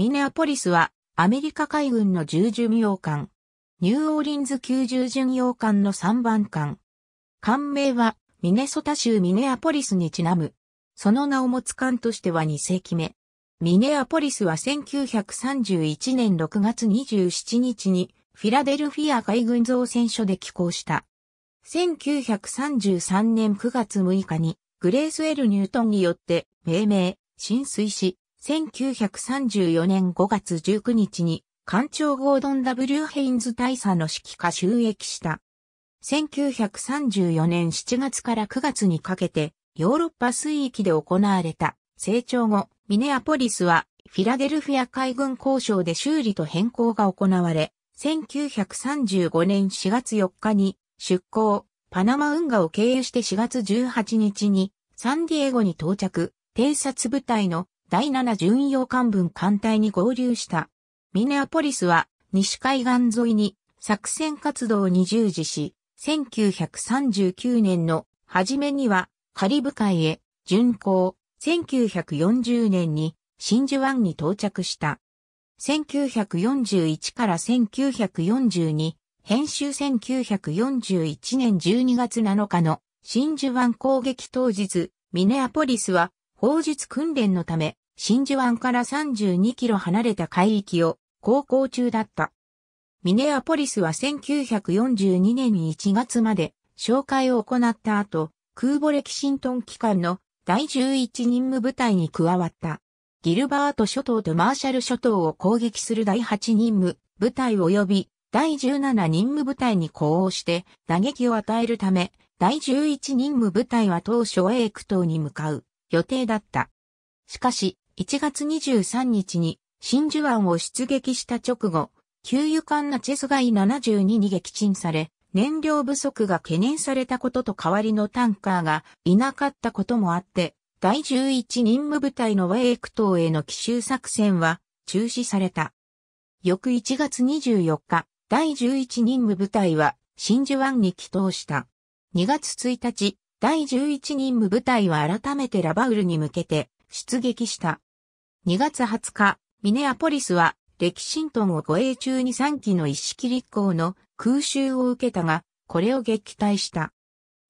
ミネアポリスはアメリカ海軍の重巡洋艦。ニューオーリンズ90巡洋艦の3番艦。艦名はミネソタ州ミネアポリスにちなむ。その名を持つ艦としては2世紀目。ミネアポリスは1931年6月27日にフィラデルフィア海軍造船所で寄港した。1933年9月6日にグレース・エル・ニュートンによって命名、浸水し、1934年5月19日に、艦長ゴードン W. ヘインズ大佐の指揮下収益した。1934年7月から9月にかけて、ヨーロッパ水域で行われた、成長後、ミネアポリスは、フィラデルフィア海軍交渉で修理と変更が行われ、1935年4月4日に出港、パナマ運河を経由して4月18日にサンディエゴに到着、偵察部隊の第七巡洋艦分艦隊に合流した。ミネアポリスは西海岸沿いに作戦活動に従事し、1939年の初めにはカリブ海へ巡航、1940年に真珠湾に到着した。1941から1942、編集1941年12月7日の真珠湾攻撃当日、ミネアポリスは砲術訓練のため真珠湾から32キロ離れた海域を航行中だった。ミネアポリスは1942年に1月まで紹介を行った後、空母レキシントン機関の第11任務部隊に加わった。ギルバート諸島とマーシャル諸島を攻撃する第8任務部隊及び第17任務部隊に呼応して打撃を与えるため、第11任務部隊は当初エイク島に向かう予定だった。しかし、1月23日に真珠湾を出撃した直後、給油艦ナチェスガイ72に撃沈され、燃料不足が懸念されたことと代わりのタンカーがいなかったこともあって、第11任務部隊のウェイク島への奇襲作戦は中止された。翌1月24日、第11任務部隊は真珠湾に帰投した。2月1日、第11任務部隊は改めてラバウルに向けて出撃した。2月20日、ミネアポリスは、レキシントンを護衛中に3機の一式立候の空襲を受けたが、これを撃退した。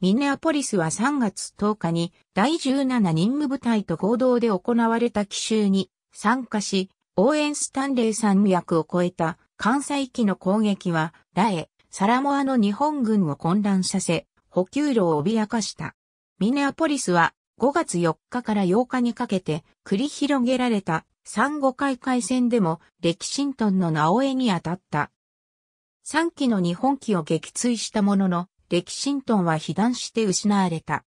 ミネアポリスは3月10日に第17任務部隊と合同で行われた奇襲に参加し、応援スタンレー山脈を超えた関西機の攻撃は、ラエ、サラモアの日本軍を混乱させ、補給路を脅かした。ミネアポリスは5月4日から8日にかけて繰り広げられた3。5回回戦でもレキシントンの名江に当たった。3機の日本機を撃墜したものの、レキシントンは被弾して失われた。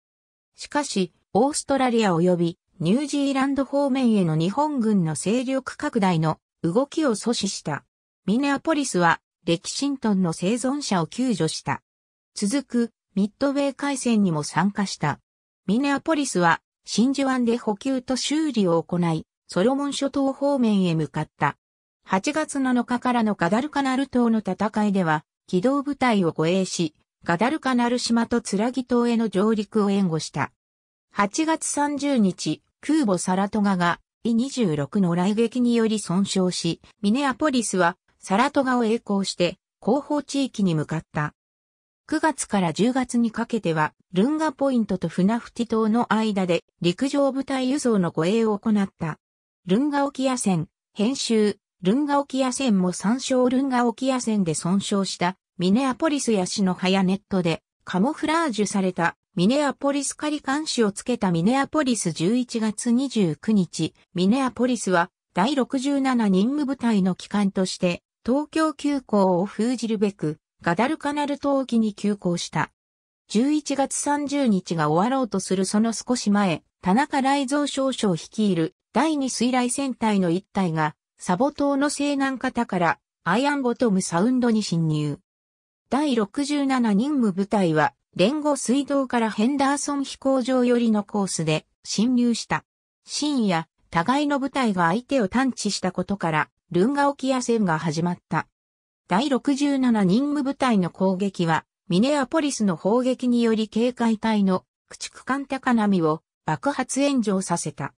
しかし、オーストラリア及びニュージーランド方面への日本軍の勢力拡大の動きを阻止した。ミネアポリスはレキシントンの生存者を救助した。続くミッドウェー海戦にも参加した。ミネアポリスは真珠湾で補給と修理を行い、ソロモン諸島方面へ向かった。8月7日からのガダルカナル島の戦いでは、機動部隊を護衛し、ガダルカナル島とツラギ島への上陸を援護した。8月30日、空母サラトガが、イ26の雷撃により損傷し、ミネアポリスはサラトガを栄光して、後方地域に向かった。9月から10月にかけては、ルンガポイントと船淵島の間で陸上部隊輸送の護衛を行った。ルンガ沖野戦、編集、ルンガ沖野戦も参照ルンガ沖野戦で損傷したミネアポリスやシのハヤネットでカモフラージュされたミネアポリス仮監視をつけたミネアポリス11月29日、ミネアポリスは第67任務部隊の機関として東京急行を封じるべくガダルカナル島沖に急行した。11月30日が終わろうとするその少し前、田中雷蔵少将率いる第二水雷戦隊の一隊が、サボ島の西南方からアイアンボトムサウンドに侵入。第67任務部隊は、連合水道からヘンダーソン飛行場寄りのコースで侵入した。深夜、互いの部隊が相手を探知したことから、ルンガ沖野戦が始まった。第67任務部隊の攻撃は、ミネアポリスの砲撃により警戒隊の駆逐艦高波を爆発炎上させた。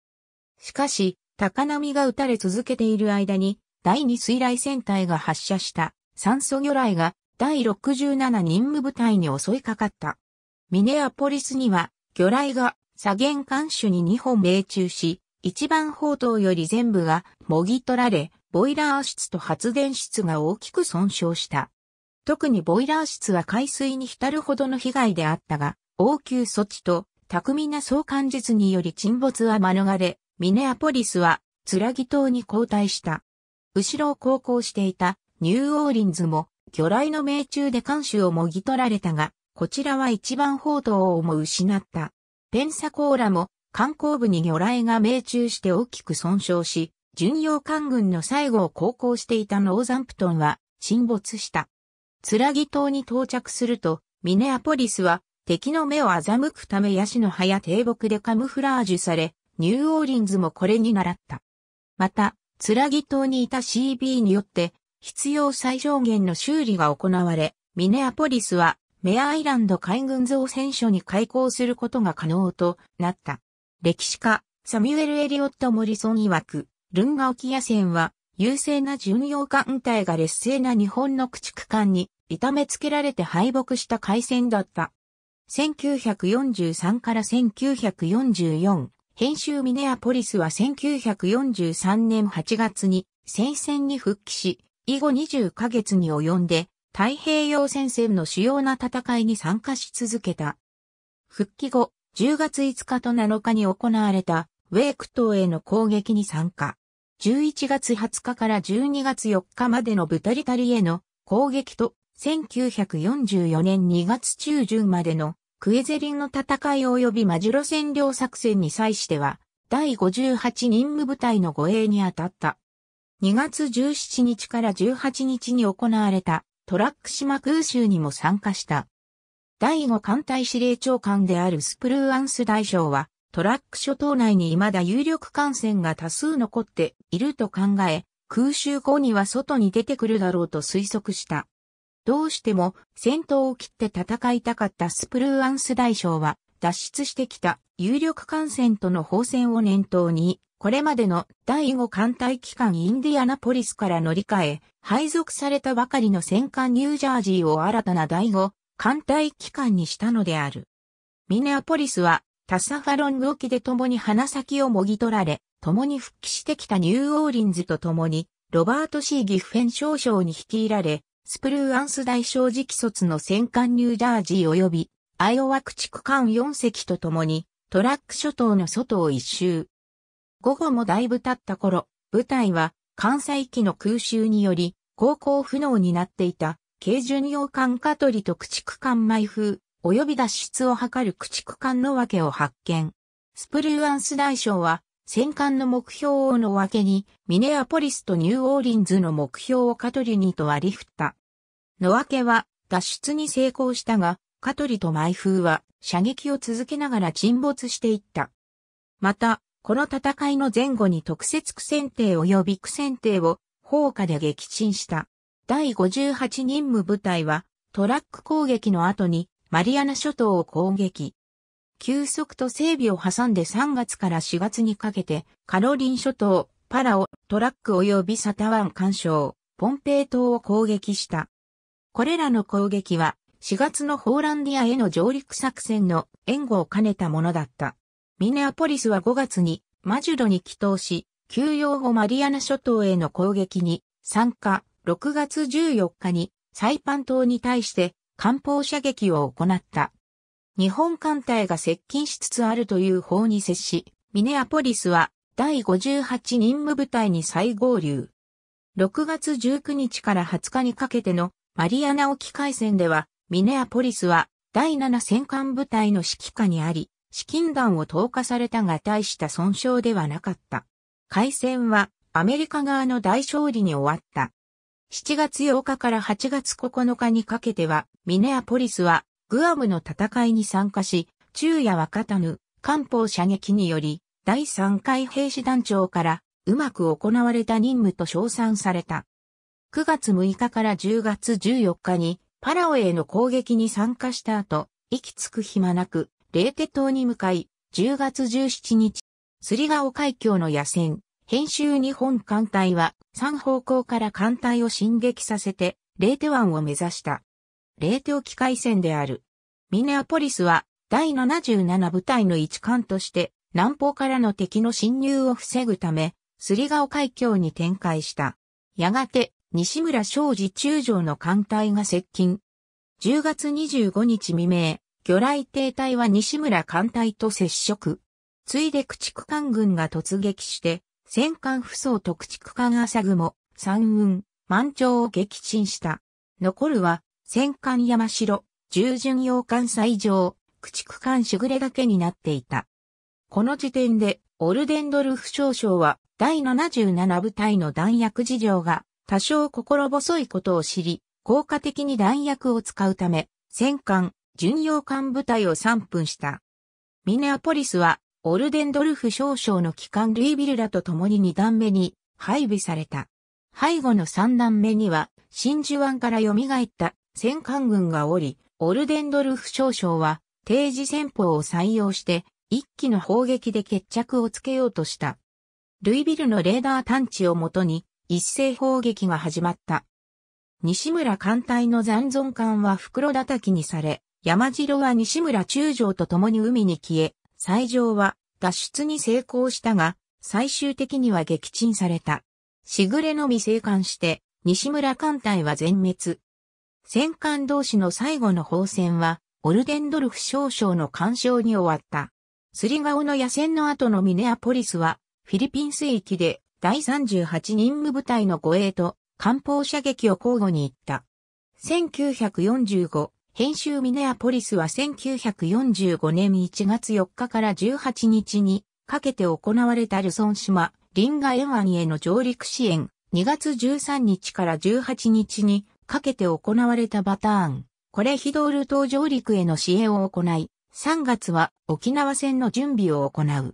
しかし、高波が撃たれ続けている間に、第2水雷戦隊が発射した酸素魚雷が第67任務部隊に襲いかかった。ミネアポリスには魚雷が左舷艦首に2本命中し、一番砲塔より全部がもぎ取られ、ボイラー室と発電室が大きく損傷した。特にボイラー室は海水に浸るほどの被害であったが、応急措置と巧みな相関術により沈没は免れ、ミネアポリスは、つらぎ島に交代した。後ろを航行していたニューオーリンズも、魚雷の命中で艦首をもぎ取られたが、こちらは一番砲塔をも失った。ペンサコーラも、観光部に魚雷が命中して大きく損傷し、巡洋艦軍の最後を航行していたノーザンプトンは沈没した。ツラギ島に到着すると、ミネアポリスは敵の目を欺くためヤシの葉や低木でカムフラージュされ、ニューオーリンズもこれに習った。また、ツラギ島にいた CB によって、必要最小限の修理が行われ、ミネアポリスはメアアイランド海軍造船所に開港することが可能となった。歴史家、サミュエル・エリオット・モリソン曰く、ルンガ沖野戦は、優勢な巡洋艦隊が劣勢な日本の駆逐艦に痛めつけられて敗北した海戦だった。1943から1944、編集ミネアポリスは1943年8月に戦線に復帰し、以後20ヶ月に及んで太平洋戦線の主要な戦いに参加し続けた。復帰後、10月5日と7日に行われたウェイク島への攻撃に参加。11月20日から12月4日までのブタリタリへの攻撃と、1944年2月中旬までのクエゼリンの戦い及びマジュロ占領作戦に際しては、第58任務部隊の護衛に当たった。2月17日から18日に行われたトラック島空襲にも参加した。第5艦隊司令長官であるスプルーアンス大将は、トラック諸島内に未だ有力艦船が多数残っていると考え、空襲後には外に出てくるだろうと推測した。どうしても戦闘を切って戦いたかったスプルーアンス大将は脱出してきた有力艦船との放戦を念頭に、これまでの第5艦隊機関インディアナポリスから乗り換え、配属されたばかりの戦艦ニュージャージーを新たな第5艦隊機関にしたのである。ミネアポリスはタサファロング沖で共に鼻先をもぎ取られ、共に復帰してきたニューオーリンズと共に、ロバート・シー・ギフフェン少将に率いられ、スプルーアンス大正直卒の戦艦ニュージャージー及び、アイオワ駆逐艦4隻と共に、トラック諸島の外を一周。午後もだいぶ経った頃、部隊は関西機の空襲により、航行不能になっていた、軽巡洋艦カトリと駆逐艦埋風、及び脱出を図る駆逐艦の訳けを発見。スプルーアンス大将は、戦艦の目標をの訳けに、ミネアポリスとニューオーリンズの目標をカトリにと割り振った。の訳けは、脱出に成功したが、カトリとマイフーは射撃を続けながら沈没していった。また、この戦いの前後に特設苦戦艇及び苦戦艇を砲火で撃沈した。第58任務部隊はトラック攻撃の後にマリアナ諸島を攻撃。休息と整備を挟んで3月から4月にかけて、カロリン諸島、パラオ、トラック及びサタワン干渉、ポンペイ島を攻撃した。これらの攻撃は、4月のホーランディアへの上陸作戦の援護を兼ねたものだった。ミネアポリスは5月にマジュロに帰投し、休養後マリアナ諸島への攻撃に参加、6月14日にサイパン島に対して艦砲射撃を行った。日本艦隊が接近しつつあるという法に接し、ミネアポリスは第58任務部隊に再合流。6月19日から20日にかけてのマリアナ沖海戦では、ミネアポリスは第7戦艦部隊の指揮下にあり、資金弾を投下されたが大した損傷ではなかった。海戦はアメリカ側の大勝利に終わった。7月8日から8月9日にかけては、ミネアポリスは、グアムの戦いに参加し、昼夜は勝たぬ、艦砲射撃により、第3回兵士団長から、うまく行われた任務と称賛された。9月6日から10月14日に、パラオへの攻撃に参加した後、息つく暇なく、レーテ島に向かい、10月17日、スリガオ海峡の野戦、編集日本艦隊は3方向から艦隊を進撃させて、レーテ湾を目指した。レーテ沖海戦である。ミネアポリスは第77部隊の一艦として南方からの敵の侵入を防ぐため、すりガオ海峡に展開した。やがて、西村昌司中将の艦隊が接近。10月25日未明、魚雷艇隊は西村艦隊と接触。ついで駆逐艦軍が突撃して、戦艦不走特畜艦朝雲、三雲、満潮を撃沈した。残るは、戦艦山城、従順洋艦最上、駆逐艦しぐれだけになっていた。この時点で、オルデンドルフ少将は、第77部隊の弾薬事情が、多少心細いことを知り、効果的に弾薬を使うため、戦艦、巡洋艦部隊を散分した。ミネアポリスはオルデンドルフ少将の機関ルイビルらと共に2段目に配備された。背後の3段目には、真珠湾から蘇った戦艦軍がおり、オルデンドルフ少将は定時戦法を採用して一機の砲撃で決着をつけようとした。ルイビルのレーダー探知をもとに一斉砲撃が始まった。西村艦隊の残存艦は袋叩きにされ、山城は西村中将と共に海に消え、最上は脱出に成功したが、最終的には撃沈された。しぐれのみ生還して、西村艦隊は全滅。戦艦同士の最後の砲戦は、オルデンドルフ少将の干渉に終わった。スリガオの野戦の後のミネアポリスは、フィリピン水域で第38任務部隊の護衛と艦砲射撃を交互に行った。1945編集ミネアポリスは1945年1月4日から18日にかけて行われたルソン島、リンガ沿岸への上陸支援、2月13日から18日にかけて行われたバターン、コレヒドール島上陸への支援を行い、3月は沖縄戦の準備を行う。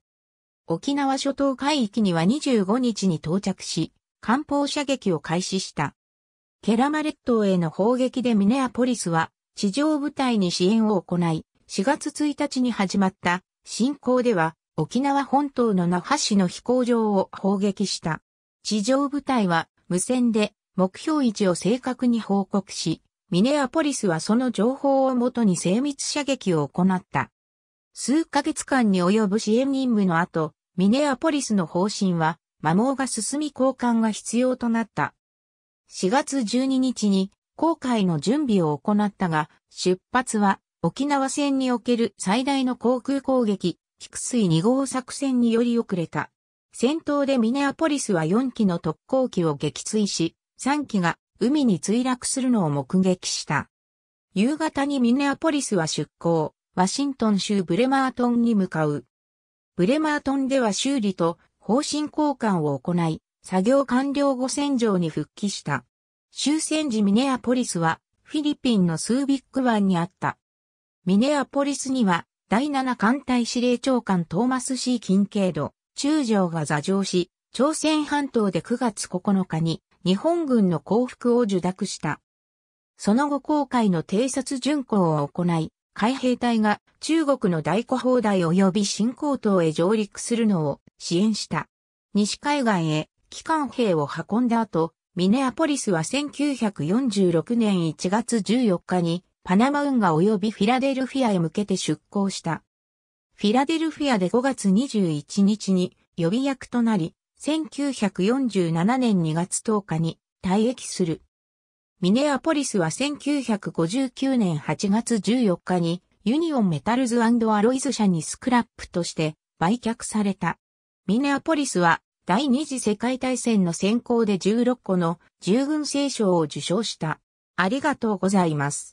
沖縄諸島海域には25日に到着し、艦砲射撃を開始した。ケラマ列島への砲撃でミネアポリスは地上部隊に支援を行い、4月1日に始まった侵攻では沖縄本島の那覇市の飛行場を砲撃した。地上部隊は無線で目標位置を正確に報告し、ミネアポリスはその情報をもとに精密射撃を行った。数ヶ月間に及ぶ支援任務の後、ミネアポリスの方針は、摩耗が進み交換が必要となった。4月12日に航海の準備を行ったが、出発は沖縄戦における最大の航空攻撃、菊水2号作戦により遅れた。戦闘でミネアポリスは4機の特攻機を撃墜し、3機が海に墜落するのを目撃した。夕方にミネアポリスは出港、ワシントン州ブレマートンに向かう。ブレマートンでは修理と方針交換を行い、作業完了後戦場に復帰した。終戦時ミネアポリスはフィリピンのスービック湾にあった。ミネアポリスには第7艦隊司令長官トーマス C. キンケイド、中将が座上し、朝鮮半島で9月9日に日本軍の降伏を受諾した。その後航海の偵察巡航を行い、海兵隊が中国の大古砲台及び新港島へ上陸するのを支援した。西海岸へ機関兵を運んだ後、ミネアポリスは1946年1月14日にパナマ運河及びフィラデルフィアへ向けて出港した。フィラデルフィアで5月21日に予備役となり、1947年2月10日に退役する。ミネアポリスは1959年8月14日にユニオンメタルズアロイズ社にスクラップとして売却された。ミネアポリスは第二次世界大戦の選考で16個の従軍聖賞を受賞した。ありがとうございます。